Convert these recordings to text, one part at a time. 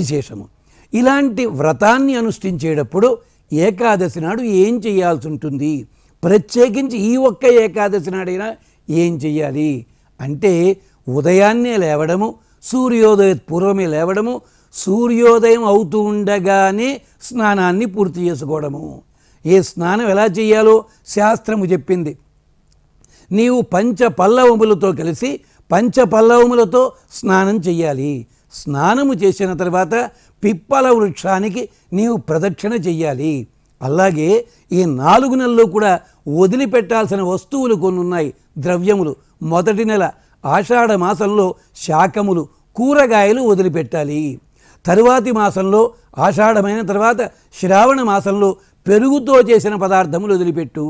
విశేషము ఇలాంటి వ్రతాన్ని అనుష్ఠించేటప్పుడు ఏకాదశి నాడు ఏం చేయాల్సి ఉంటుంది ప్రత్యేకించి ఈ ఒక్క ఏకాదశి నాడైనా ఏం చేయాలి అంటే ఉదయాన్నే లేవడము సూర్యోదయ పూర్వమే లేవడము సూర్యోదయం అవుతూ ఉండగానే స్నానాన్ని పూర్తి చేసుకోవడము ఏ స్నానం ఎలా చేయాలో శాస్త్రము చెప్పింది నీవు పంచ పల్లవములతో కలిసి పంచ పల్లవములతో స్నానం చేయాలి స్నానము చేసిన తర్వాత పిప్పల వృక్షానికి నీవు ప్రదక్షిణ చెయ్యాలి అలాగే ఈ నాలుగు నెలల్లో కూడా వదిలిపెట్టాల్సిన వస్తువులు కొన్ని ఉన్నాయి ద్రవ్యములు మొదటి నెల ఆషాఢ మాసంలో శాకములు కూరగాయలు వదిలిపెట్టాలి తరువాతి మాసంలో ఆషాఢమైన తర్వాత శ్రావణ మాసంలో పెరుగుతో చేసిన పదార్థములు వదిలిపెట్టు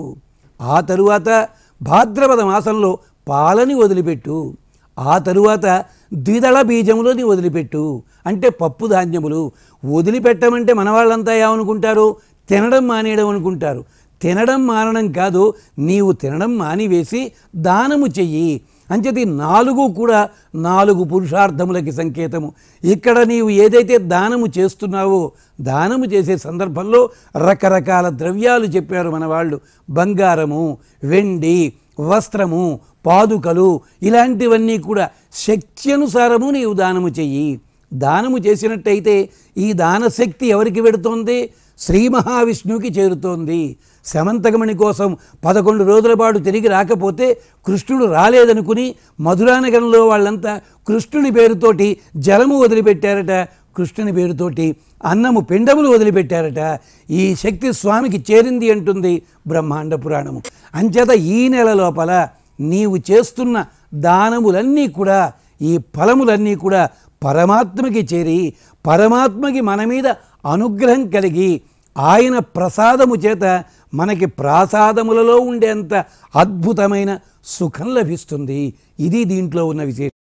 ఆ తరువాత భాద్రపద మాసంలో పాలని వదిలిపెట్టు ఆ తరువాత ద్విదళ బీజములు నీ వదిలిపెట్టు అంటే పప్పు ధాన్యములు వదిలిపెట్టమంటే మన వాళ్ళంతా ఏమనుకుంటారు తినడం మానేయడం అనుకుంటారు తినడం మానడం కాదు నీవు తినడం మానివేసి దానము చెయ్యి అంచేది నాలుగు కూడా నాలుగు పురుషార్థములకి సంకేతము ఇక్కడ నీవు ఏదైతే దానము చేస్తున్నావో దానము చేసే సందర్భంలో రకరకాల ద్రవ్యాలు చెప్పారు మన వాళ్ళు బంగారము వెండి వస్త్రము పాదుకలు ఇలాంటివన్నీ కూడా శక్త్యనుసారము నీవు దానము చెయ్యి దానము చేసినట్టయితే ఈ దానశక్తి ఎవరికి పెడుతోంది శ్రీ మహావిష్ణువుకి చేరుతోంది శమంతకమణి కోసం పదకొండు రోజుల పాటు తిరిగి రాకపోతే కృష్ణుడు రాలేదనుకుని మధురానగరంలో వాళ్ళంతా కృష్ణుని పేరుతోటి జలము వదిలిపెట్టారట కృష్ణుని పేరుతోటి అన్నము పిండములు వదిలిపెట్టారట ఈ శక్తి స్వామికి చేరింది అంటుంది బ్రహ్మాండ పురాణము అంచేత ఈ నెల లోపల నీవు చేస్తున్న దానములన్నీ కూడా ఈ ఫలములన్నీ కూడా పరమాత్మకి చేరి పరమాత్మకి మన మీద అనుగ్రహం కలిగి ఆయన ప్రసాదము చేత మనకి ప్రసాదములలో ఉండేంత అద్భుతమైన సుఖం లభిస్తుంది ఇది దీంట్లో ఉన్న విశేషం